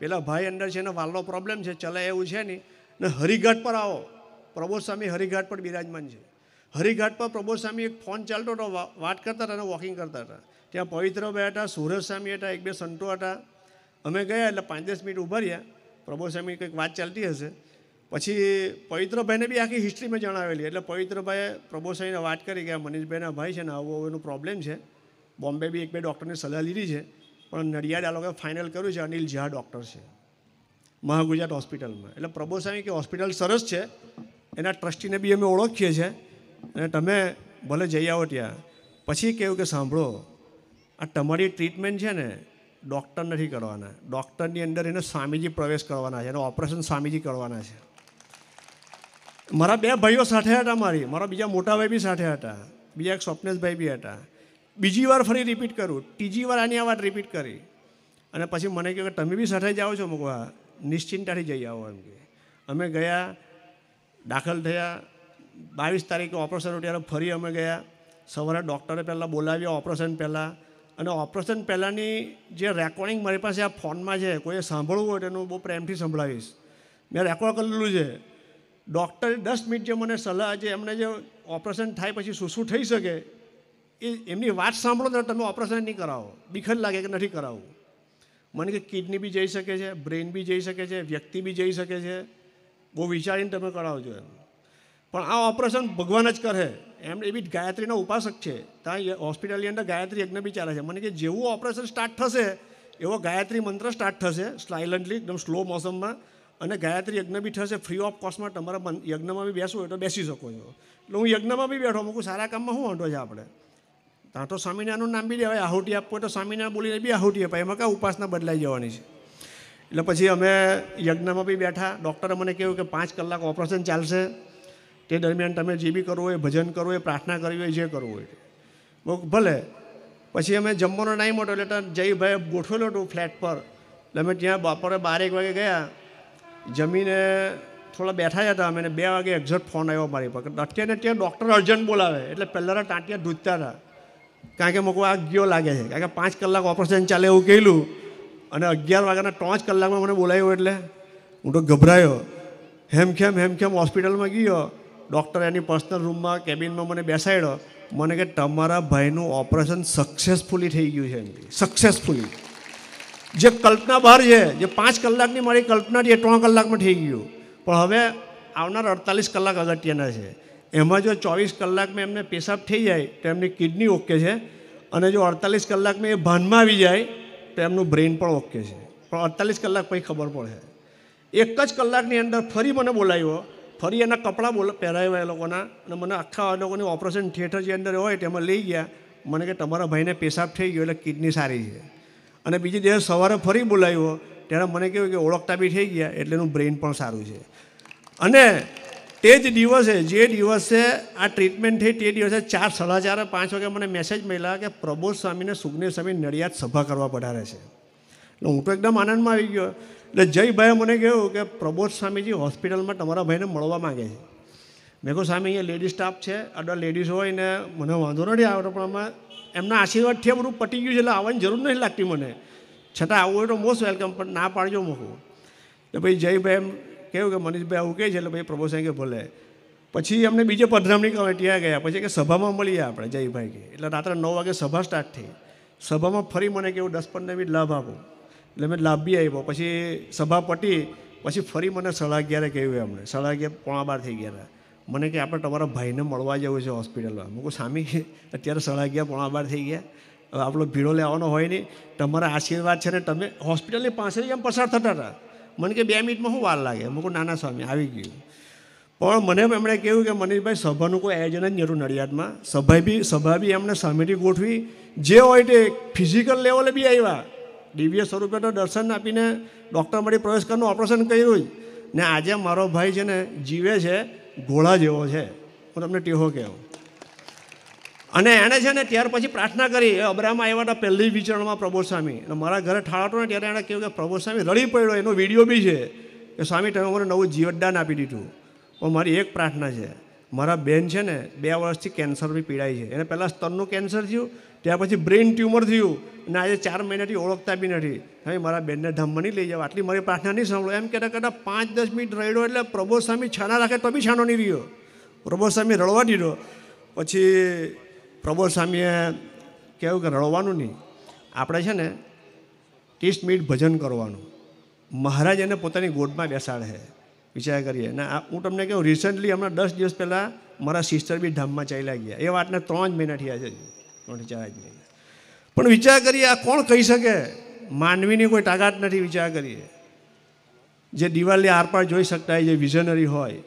પેલા ભાઈ અંદર છે એનો વાલનો પ્રોબ્લેમ છે ચલે એવું છે નહીં ને હરિઘાટ પર આવો પ્રબોધ સ્વામી હરિઘાટ પર બિરાજમાન છે હરિઘાટ પર પ્રબોધ સ્વામી એક ફોન ચાલતો હતો વાત કરતા હતા અને વોકિંગ કરતા હતા ત્યાં પવિત્ર ભાઈ હતા સુરેશ સ્વામી હતા એક બે સંતો હતા અમે ગયા એટલે પાંચ દસ મિનિટ ઉભા રહ્યા પ્રબોધ સ્વામી કંઈક વાત ચાલતી હશે પછી પવિત્રભાઈને બી આખી હિસ્ટ્રી મેં જણાવેલી એટલે પવિત્રભાઈએ પ્રભોસાઈને વાત કરી કે આ મનીષભાઈના ભાઈ છે ને આવો એનો પ્રોબ્લેમ છે બોમ્બે બી એક બે ડૉક્ટરની સલાહ લીધી છે પણ નડિયાદ આ લોકોએ ફાઇનલ કર્યું છે અનિલ ઝા ડૉક્ટર છે મહાગુજરાત હોસ્પિટલમાં એટલે પ્રભોસાઈ કે હોસ્પિટલ સરસ છે એના ટ્રસ્ટીને બી અમે ઓળખીએ છીએ અને તમે ભલે જઈ આવો ત્યાં પછી કહ્યું કે સાંભળો આ તમારી ટ્રીટમેન્ટ છે ને ડૉક્ટર નથી કરવાના ડૉક્ટરની અંદર એને સ્વામીજી પ્રવેશ કરવાના છે એનું ઓપરેશન સ્વામીજી કરવાના છે મારા બે ભાઈઓ સાથે હતા મારી મારા બીજા મોટા ભાઈ બી સાથે હતા બીજા એક સ્વપ્નેશભાઈ બી હતા બીજી વાર ફરી રિપીટ કરું ત્રીજી વાર આની આ વાત રિપીટ કરી અને પછી મને કહ્યું કે તમે બી સાથે જાઓ છો મૂકવા નિશ્ચિંતાથી જઈ આવો એમ કે અમે ગયા દાખલ થયા બાવીસ તારીખે ઓપરેશન હતું ત્યારે ફરી અમે ગયા સવારે ડૉક્ટરે પહેલાં બોલાવ્યા ઓપરેશન પહેલાં અને ઓપરેશન પહેલાંની જે રેકોર્ડિંગ મારી પાસે આ ફોનમાં છે કોઈએ સાંભળવું હોય તો એનું બહુ પ્રેમથી સંભળાવીશ મેં રેકોર્ડ કરેલું છે ડૉક્ટરે દસ મિનિટ જે મને સલાહ છે એમને જે ઓપરેશન થાય પછી શું શું થઈ શકે એ એમની વાત સાંભળો તો તમે ઓપરેશન નહીં કરાવો બીખર લાગે કે નથી કરાવવું મને કે કિડની બી જઈ શકે છે બ્રેઇન બી જઈ શકે છે વ્યક્તિ બી જઈ શકે છે બહુ વિચારીને તમે કરાવજો એમ પણ આ ઓપરેશન ભગવાન જ કરે એમ એ બી ગાયત્રીના ઉપાસક છે ત્યાં હોસ્પિટલની અંદર ગાયત્રી યજ્ઞ બી ચાલે છે મને કે જેવું ઓપરેશન સ્ટાર્ટ થશે એવો ગાયત્રી મંત્ર સ્ટાર્ટ થશે સાયલન્ટલી એકદમ સ્લો મોસમમાં અને ગાયત્રી યજ્ઞ બી થશે ફ્રી ઓફ કોસ્ટમાં તમારા યજ્ઞમાં બી બેસવું હોય તો બેસી શકો છો એટલે હું યજ્ઞમાં બી બેઠો મૂકું સારા કામમાં શું વાંધો છે આપણે ત્યાં તો સ્વામિનારાયણનું નામ બી દેવાય આહુટી આપવું હોય તો સ્વામિનારાયણ બોલીને બી આહુટી અપાય એમાં કાં ઉપાસના બદલાઈ જવાની છે એટલે પછી અમે યજ્ઞમાં બી બેઠા ડૉક્ટરે મને કહ્યું કે પાંચ કલાક ઓપરેશન ચાલશે તે દરમિયાન તમે જે બી કરવું હોય ભજન કરવું હોય પ્રાર્થના કરવી હોય જે કરવું હોય બહુ ભલે પછી અમે જમવાનો ટાઈમ હતો એટલે જયભાઈ ગોઠવેલો હતો ફ્લેટ પર એટલે અમે ત્યાં બપોરે બારેક વાગે ગયા જમીને થોડા બેઠા હતા અમે બે વાગે એક્ઝેક્ટ ફોન આવ્યો મારી પર અત્યારે ત્યાં ડૉક્ટર અર્જન્ટ બોલાવે એટલે પહેલાં ટાંટિયા દૂધતા હતા કારણ કે મૂકવા આ ગયો લાગે છે કારણ કે પાંચ કલાક ઓપરેશન ચાલે એવું કહેલું અને અગિયાર વાગ્યાના પાંચ કલાકમાં મને બોલાવ્યો એટલે હું તો ગભરાયો હેમખેમ હેમખેમ હોસ્પિટલમાં ગયો ડૉક્ટર એની પર્સનલ રૂમમાં કેબિનમાં મને બેસાડ્યો મને કે તમારા ભાઈનું ઓપરેશન સક્સેસફુલી થઈ ગયું છે સક્સેસફુલી જે કલ્પના બહાર છે જે પાંચ કલાકની મારી કલ્પના હતી એ ત્રણ કલાકમાં થઈ ગયું પણ હવે આવનાર અડતાલીસ કલાક અગત્યના છે એમાં જો ચોવીસ કલાકમાં એમને પેશાબ થઈ જાય તો એમની કિડની ઓકે છે અને જો અડતાલીસ કલાકમાં એ ભાનમાં આવી જાય તો એમનું બ્રેઇન પણ ઓકે છે પણ અડતાલીસ કલાક પછી ખબર પડશે એક જ કલાકની અંદર ફરી મને બોલાવ્યો ફરી એના કપડાં બોલ પહેરાવ્યા એ લોકોના અને મને આખા લોકોની ઓપરેશન થિયેટર જે અંદર હોય તેમાં લઈ ગયા મને કે તમારા ભાઈને પેશાબ થઈ ગયો એટલે કિડની સારી છે અને બીજી દિવસે સવારે ફરી બોલાવ્યો ત્યારે મને કહેવું કે ઓળખતા બી થઈ ગયા એટલે એનું બ્રેઇન પણ સારું છે અને તે જ દિવસે જે દિવસે આ ટ્રીટમેન્ટ થઈ તે દિવસે ચાર સાડા ચાર પાંચ વાગે મને મેસેજ મળ્યા કે પ્રબોધ સ્વામીને સુગ્નેશ સ્વામી નડિયાદ સભા કરવા પધારે છે એટલે હું તો એકદમ આનંદમાં આવી ગયો એટલે જયભાઈએ મને કહ્યું કે પ્રબોધ સ્વામીજી હોસ્પિટલમાં તમારા ભાઈને મળવા માગે છે મેં કહું સ્વામી અહીંયા લેડીઝ સ્ટાફ છે અડર લેડીઝ હોય ને મને વાંધો નથી આવતો પણ અમે એમના આશીર્વાદ આશીર્વાદથી બધું પટી ગયું છે એટલે આવવાની જરૂર નથી લાગતી મને છતાં આવું તો મોસ્ટ વેલકમ પણ ના પાડજો મૂકું એટલે ભાઈ જયભાઈ એમ કહ્યું કે મનીષભાઈ આવું કહે છે એટલે ભાઈ પ્રભુ સાંઈ કે ભલે પછી અમને બીજે પધરામણી ત્યાં ગયા પછી કે સભામાં મળીએ આપણે જયભાઈ કે એટલે રાત્રે નવ વાગે સભા સ્ટાર્ટ થઈ સભામાં ફરી મને કેવું દસ પંદર મિનિટ લાભ આપો એટલે મેં લાભ બી આપ્યો પછી સભા પટી પછી ફરી મને સાડા અગિયારે કહ્યું એમણે સાડા અગિયાર પોણા બાર થઈ ગયા હતા મને કે આપણે તમારા ભાઈને મળવા જવું છે હોસ્પિટલમાં મૂકું સામી અત્યારે સળા ગયા પોણા બાર થઈ ગયા હવે આપણો ભીડો લેવાનો હોય નહીં તમારા આશીર્વાદ છે ને તમે હોસ્પિટલની પાસે જ એમ પસાર થતા હતા મને કે બે મિનિટમાં શું વાર લાગે મૂકું નાના સ્વામી આવી ગયું પણ મને એમણે કહ્યું કે મનીષભાઈ સભાનું કોઈ આયોજન જ નહીં નડિયાદમાં સભા બી સભા બી એમને સમિતિ ગોઠવી જે હોય તે ફિઝિકલ લેવલે બી આવ્યા દિવ્ય સ્વરૂપે તો દર્શન આપીને ડૉક્ટર મળી પ્રવેશ કરવાનું ઓપરેશન કર્યું ને આજે મારો ભાઈ છે ને જીવે છે ઘોડા જેવો છે હું તમને ટેહો કહેવું અને એણે છે ને ત્યાર પછી પ્રાર્થના કરી અબરામાં આવ્યા હતા પહેલી વિચરણમાં પ્રભો સ્વામી અને મારા ઘરે ઠાળાટો ને ત્યારે એણે કહ્યું કે પ્રભો સ્વામી રડી પડ્યો એનો વિડીયો બી છે કે સ્વામી તમે મને નવું જીવનદાન આપી દીધું પણ મારી એક પ્રાર્થના છે મારા બેન છે ને બે વર્ષથી કેન્સર બી પીડાય છે એને પહેલાં સ્તરનું કેન્સર થયું ત્યાર પછી બ્રેઇન ટ્યુમર થયું અને આજે ચાર મહિનાથી ઓળખતા બી નથી હવે મારા બેનને ધામમાં લઈ જાવ આટલી મારી પ્રાર્થના નહીં સાંભળો એમ કહેતા કહેતા પાંચ દસ મિનિટ રડ્યો એટલે પ્રભો સ્વામી છાના રાખે તો બી છાનો નહીં રહ્યો પ્રભો સ્વામી રડવા દીધો પછી પ્રભો સ્વામીએ કહેવું કે રડવાનું નહીં આપણે છે ને ત્રીસ મિનિટ ભજન કરવાનું મહારાજ એને પોતાની ગોદમાં બેસાડે છે વિચાર કરીએ ને હું તમને કહું રિસન્ટલી હમણાં દસ દિવસ પહેલાં મારા સિસ્ટર બી ધામમાં ચાલ્યા ગયા એ વાતને ત્રણ જ મહિના થયા છે ત્રણ ચાર જ મહિના પણ વિચાર કરીએ આ કોણ કહી શકે માનવીની કોઈ તાકાત નથી વિચાર કરીએ જે દિવાલની આરપાર જોઈ શકતા હોય જે વિઝનરી હોય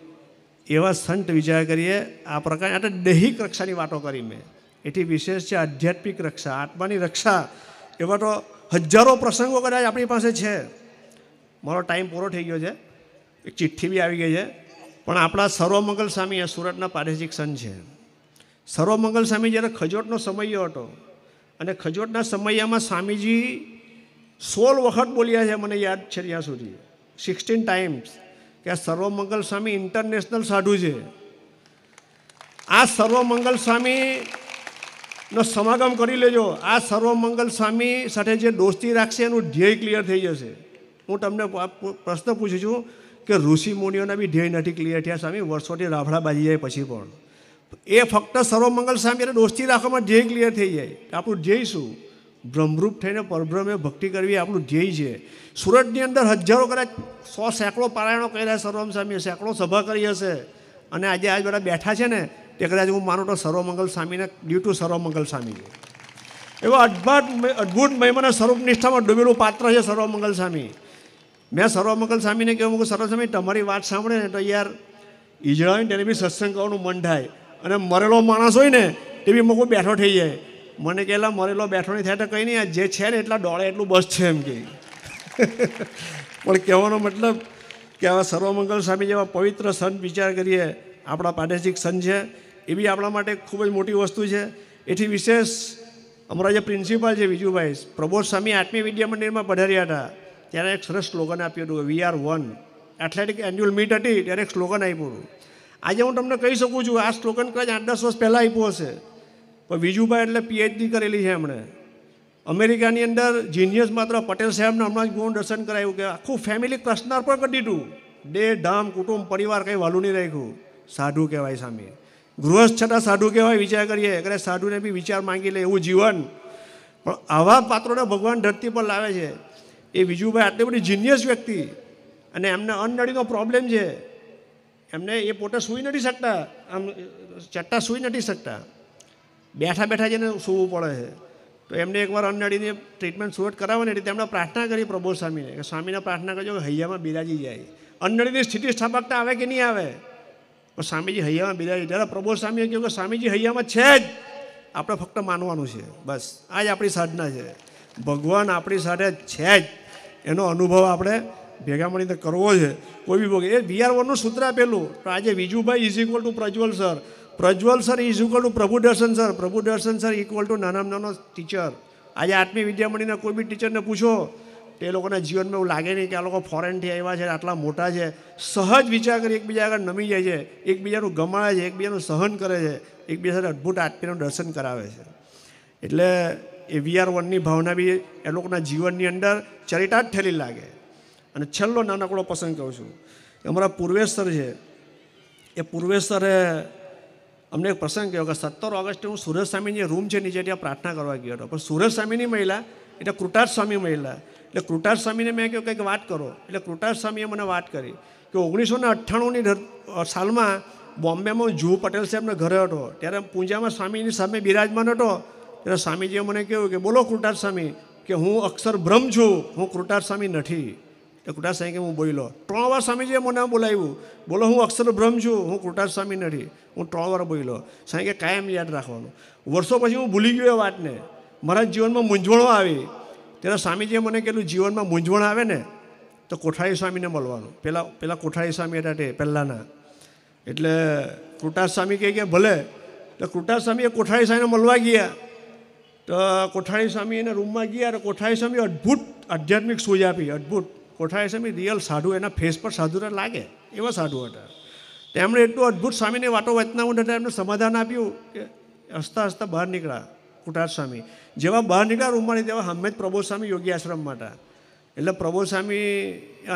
એવા સંત વિચાર કરીએ આ પ્રકારની આટલે દૈહિક રક્ષાની વાતો કરી મેં એથી વિશેષ છે આધ્યાત્મિક રક્ષા આત્માની રક્ષા એવા તો હજારો પ્રસંગો કદાચ આપણી પાસે છે મારો ટાઈમ પૂરો થઈ ગયો છે એક ચિઠ્ઠી બી આવી ગઈ છે પણ આપણા સર્વમંગલ સ્વામી આ સુરતના પારેશિક સન છે સર્વમંગલ સ્વામી જ્યારે ખજોટનો સમયો હતો અને ખજોટના સમયમાં સ્વામીજી સોળ વખત બોલ્યા છે મને યાદ છે ત્યાં સુધી સિક્સટીન ટાઈમ્સ કે આ સર્વમંગલ સ્વામી ઇન્ટરનેશનલ સાધુ છે આ સર્વમંગલ સ્વામીનો સમાગમ કરી લેજો આ સર્વમંગલ સ્વામી સાથે જે દોસ્તી રાખશે એનું ધ્યેય ક્લિયર થઈ જશે હું તમને પ્રશ્ન પૂછું છું કે ઋષિ મુનિઓના બી ધ્યેય નથી ક્લિયર થયા સ્વામી વર્ષોથી રાફડા બાજી જાય પછી પણ એ ફક્ત સર્વમંગલ સ્વામી એટલે દોસ્તી રાખવામાં ધ્યેય ક્લિયર થઈ જાય આપણું ધ્યેય શું ભ્રમરૂપ થઈને પરબ્રહ્મે ભક્તિ કરવી આપણું ધ્યેય છે સુરતની અંદર હજારો કદાચ સો સેંકડો પારાયણો કર્યા સર્વમ સ્વામીએ સેંકડો સભા કરી હશે અને આજે આજ બધા બેઠા છે ને તે કદાચ હું માનું તો સર્વમંગલ સ્વામીને ડ્યુ ટુ સર્વમંગલ સ્વામી છે એવા અદભુત અદ્ભુત મહિમાના સ્વરૂપ નિષ્ઠામાં ડૂબેલું પાત્ર છે સર્વમંગલ સ્વામી મેં સર્વમંગલ સ્વામીને કહ્યું મૂકું સર્વ સ્વામી તમારી વાત સાંભળે ને તો યાર ઈજળા હોય ને તેને બી સત્સંગ કરવાનું મન થાય અને મરેલો માણસ હોય ને તે બી મૂકું બેઠો થઈ જાય મને કહેલા મરેલો બેઠો નહીં થાય તો કંઈ નહીં જે છે ને એટલા દોડે એટલું બસ છે એમ કે [LAUGHS] પણ કહેવાનો મતલબ કે આવા સર્વમંગલ સ્વામી જેવા પવિત્ર સંત વિચાર કરીએ આપણા પ્રાદેશિક સંત છે એ બી આપણા માટે ખૂબ જ મોટી વસ્તુ છે એથી વિશેષ અમારા જે પ્રિન્સિપાલ છે વિજુભાઈ પ્રબોધ સ્વામી આઠમી વિદ્યા મંદિરમાં પધાર્યા હતા ત્યારે એક સરસ સ્લોગન આપ્યું હતું we are one athletic annual meet હતી ત્યારે એક સ્લોગન આપ્યું હતું આજે હું તમને કહી શકું છું આ સ્લોગન કદાચ આઠ દસ વર્ષ પહેલાં આપ્યું હશે પણ વિજુભાઈ એટલે પીએચડી કરેલી છે એમણે અમેરિકાની અંદર જીનિયસ માત્ર પટેલ સાહેબને હમણાં જ ગુણ દર્શન કરાયું કે આખું ફેમિલી કૃષ્ણ પણ કરી દીધું દેહ ધામ કુટુંબ પરિવાર કંઈ વાલું નહીં રાખ્યું સાધુ કહેવાય સામે ગૃહસ્થ છતાં સાધુ કહેવાય વિચાર કરીએ એટલે સાધુને બી વિચાર માંગી લે એવું જીવન પણ આવા પાત્રોને ભગવાન ધરતી પર લાવે છે એ વિજુભાઈ આટલી બધી જીનિયસ વ્યક્તિ અને એમને અનનળીનો પ્રોબ્લેમ છે એમને એ પોતે સૂઈ નથી શકતા આમ ચટ્ટા સૂઈ નથી શકતા બેઠા બેઠા જઈને સૂવું પડે છે તો એમને એકવાર અનનળીની ટ્રીટમેન્ટ સુરત કરાવવાની હતી તેમણે પ્રાર્થના કરી પ્રભુ સ્વામીને કે સ્વામીને પ્રાર્થના કરજો કે હૈયામાં બિરાજી જાય અનનળીની સ્થિતિ સ્થાપકતા આવે કે નહીં આવે પણ સ્વામીજી હૈયામાં બિરાજી ત્યારે પ્રભુ સ્વામીએ કહ્યું કે સ્વામીજી હૈયામાં છે જ આપણે ફક્ત માનવાનું છે બસ આ જ આપણી સાધના છે ભગવાન આપણી સાથે છે જ એનો અનુભવ આપણે ભેગા મળીને કરવો છે કોઈ બી ભોગ એ વનનું સૂત્ર આપેલું પણ આજે Vijubhai is equal to Prajwal sir Prajwal sir is equal to Prabhu Darshan sir પ્રભુ દર્શન સર ઇક્વલ ટુ નાના નાનો ટીચર આજે આત્મી વિદ્યામણીના કોઈ બી ટીચરને પૂછો તે લોકોના જીવનમાં એવું લાગે નહીં કે આ લોકો ફોરેનથી આવ્યા છે આટલા મોટા છે સહજ વિચાર કરી એકબીજા આગળ નમી જાય છે એકબીજાનું ગમાડે છે એકબીજાનું સહન કરે છે એકબીજા સાથે અદ્ભુત આત્મીનું દર્શન કરાવે છે એટલે એ વી આર વનની ભાવના બી એ લોકોના જીવનની અંદર ચરિટા જ ઠેલી લાગે અને છેલ્લો નાનકડો પસંદ કહું છું અમારા પૂર્વેશ્વર છે એ પૂર્વેશ્વરે અમને એક પ્રસંગ કહ્યો કે સત્તર ઓગસ્ટે હું સુરજ સ્વામી જે રૂમ છે નીચે ત્યાં પ્રાર્થના કરવા ગયો હતો પણ સુરજ સ્વામીની મહિલા એટલે કૃટાર્થ સ્વામી મહિલા એટલે કૃટાર સ્વામીને મેં કહ્યું કંઈક વાત કરો એટલે કૃટાર્થ સ્વામીએ મને વાત કરી કે ઓગણીસો ને અઠ્ઠાણુંની સાલમાં બોમ્બેમાં જુહુ પટેલ સાહેબના ઘરે હતો ત્યારે પૂજામાં સ્વામીની સામે બિરાજમાન હતો ત્યારે સ્વામીજીએ મને કહ્યું કે બોલો કૃટાર્થ સ્વામી કે હું અક્ષર બ્રહ્મ છું હું કૃટાર સ્વામી નથી તો કૃટાર સ્વામી કે હું બોલો ત્રણ વાર સ્વામીજીએ મને બોલાવ્યું બોલો હું અક્ષર બ્રહ્મ છું હું કૃટાર સ્વામી નથી હું ત્રણ વાર બોલો સ્વામી કે કાયમ યાદ રાખવાનું વર્ષો પછી હું ભૂલી ગયો એ વાતને મારા જીવનમાં મૂંઝવણો આવી ત્યારે સ્વામીજીએ મને કહેલું જીવનમાં મૂંઝવણ આવે ને તો કોઠારી સ્વામીને મળવાનું પહેલાં પહેલાં કોઠારી સ્વામી હતા તે પહેલાંના એટલે કૃટાર સ્વામી કહે કે ભલે તો કૃટાર સ્વામીએ કોઠારી સ્વામીને મળવા ગયા તો કોઠાણી સ્વામી એના રૂમમાં ગયા અને કોઠાણી સ્વામી અદ્ભુત આધ્યાત્મિક સૂજ આપી અદ્ભુત કોઠાણી સ્વામી રિયલ સાધુ એના ફેસ પર સાધુતા લાગે એવા સાધુ હતા તેમણે એટલું અદ્ભુત સ્વામીને વાતો વચનાવું હતા એમને સમાધાન આપ્યું કે હસતા હસતા બહાર નીકળ્યા કુટાર સ્વામી જેવા બહાર નીકળ્યા રૂમમાંથી તેવા હંમેજ પ્રબોધ સ્વામી યોગી આશ્રમમાં હતા એટલે પ્રભો સ્વામી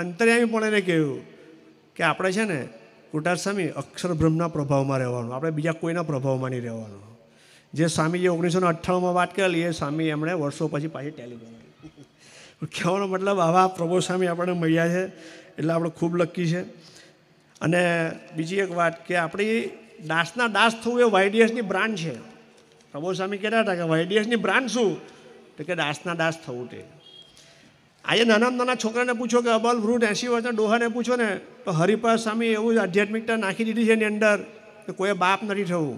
અંતર્યામી પણ એને કહ્યું કે આપણે છે ને કુટાર સ્વામી અક્ષરબ્રહ્મના પ્રભાવમાં રહેવાનું આપણે બીજા કોઈના પ્રભાવમાં નહીં રહેવાનું જે સ્વામીજી ઓગણીસો ને અઠ્ઠાણુંમાં વાત કરેલી એ સ્વામી એમણે વર્ષો પછી પાછી ટેલી બનાવી કહેવાનો મતલબ આવા પ્રભો સ્વામી આપણને મળ્યા છે એટલે આપણે ખૂબ લકી છે અને બીજી એક વાત કે આપણી દાસના દાસ થવું એ વાયડીએસની બ્રાન્ડ છે પ્રભુ સ્વામી કહેતા હતા કે વાયડીએસની બ્રાન્ડ શું તો કે દાસના દાસ થવું તે આજે નાના નાના છોકરાને પૂછો કે અબલ વૃદ્ધ એંસી વર્ષના ડોહાને પૂછો ને તો હરિપાસ સ્વામી એવું આધ્યાત્મિકતા નાખી દીધી છે એની અંદર કે કોઈ બાપ નથી થવું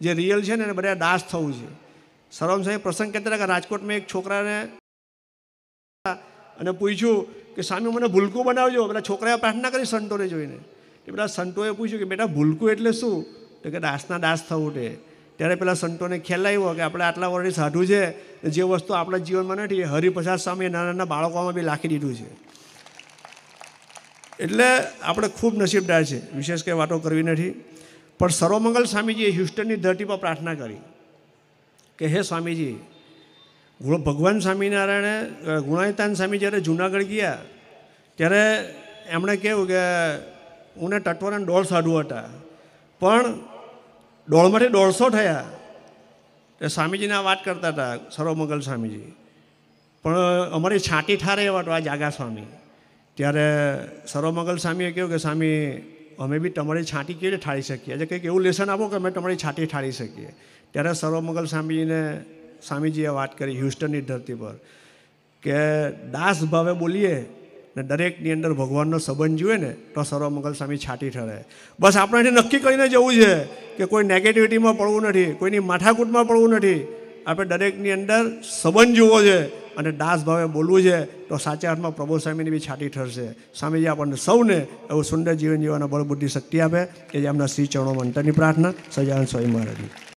જે રિયલ છે ને એને બધા દાસ થવું છે સરવમ પ્રસંગ કહેતા કે રાજકોટમાં એક છોકરાને અને પૂછ્યું કે સ્વામી મને ભૂલકું બનાવજો બધા છોકરાએ પ્રાર્થના કરી સંતોને જોઈને એ બધા સંતોએ પૂછ્યું કે બેટા ભૂલકું એટલે શું તો કે દાસના દાસ થવું તે ત્યારે પેલા સંતોને ખ્યાલ આવ્યો કે આપણે આટલા વર્ષની સાધુ છે જે વસ્તુ આપણા જીવનમાં નથી એ હરિપ્રસાદ સ્વામીએ નાના નાના બાળકોમાં બી લાખી દીધું છે એટલે આપણે ખૂબ નસીબદાર છે વિશેષ કંઈ વાતો કરવી નથી પણ સર્વમંગલ સ્વામીજીએ હ્યુસ્ટનની ધરતી પર પ્રાર્થના કરી કે હે સ્વામીજી ભગવાન સ્વામિનારાયણે ગુણાયતાન સ્વામી જ્યારે જુનાગઢ ગયા ત્યારે એમણે કહેવું કે હું ને ટટવાના ડોળ સાધુ હતા પણ ડોળમાંથી દોઢસો થયા એ સ્વામીજીને વાત કરતા હતા સર્વમંગલ સ્વામીજી પણ અમારી છાંટી ઠારે એવા આ જાગા સ્વામી ત્યારે સર્વમંગલ સ્વામીએ કહ્યું કે સ્વામી અમે બી તમારી છાંટી કેવી રીતે ઠાળી શકીએ એટલે કંઈક એવું લેસન આપો કે અમે તમારી છાંટી ઠાળી શકીએ ત્યારે સર્વમંગલ સ્વામીને સ્વામીજીએ વાત કરી હ્યુસ્ટનની ધરતી પર કે દાસ ભાવે બોલીએ ને દરેકની અંદર ભગવાનનો સંબંધ જોઈએ ને તો સર્વમંગલ સ્વામી છાટી ઠરે બસ આપણે નક્કી કરીને જવું છે કે કોઈ નેગેટિવિટીમાં પડવું નથી કોઈની માથાકૂટમાં પડવું નથી આપણે દરેકની અંદર સંબંધ જોવો છે અને દાસ ભાવે બોલવું છે તો સાચા અર્થમાં પ્રભુ સ્વામીની બી છાટી ઠરશે સ્વામીજી આપણને સૌને એવું સુંદર જીવન જીવવાના બળબુદ્ધિ શક્તિ આપે કે જે એમના શ્રી ચરણો મંતરની પ્રાર્થના સજાન સ્વામી મહારાજની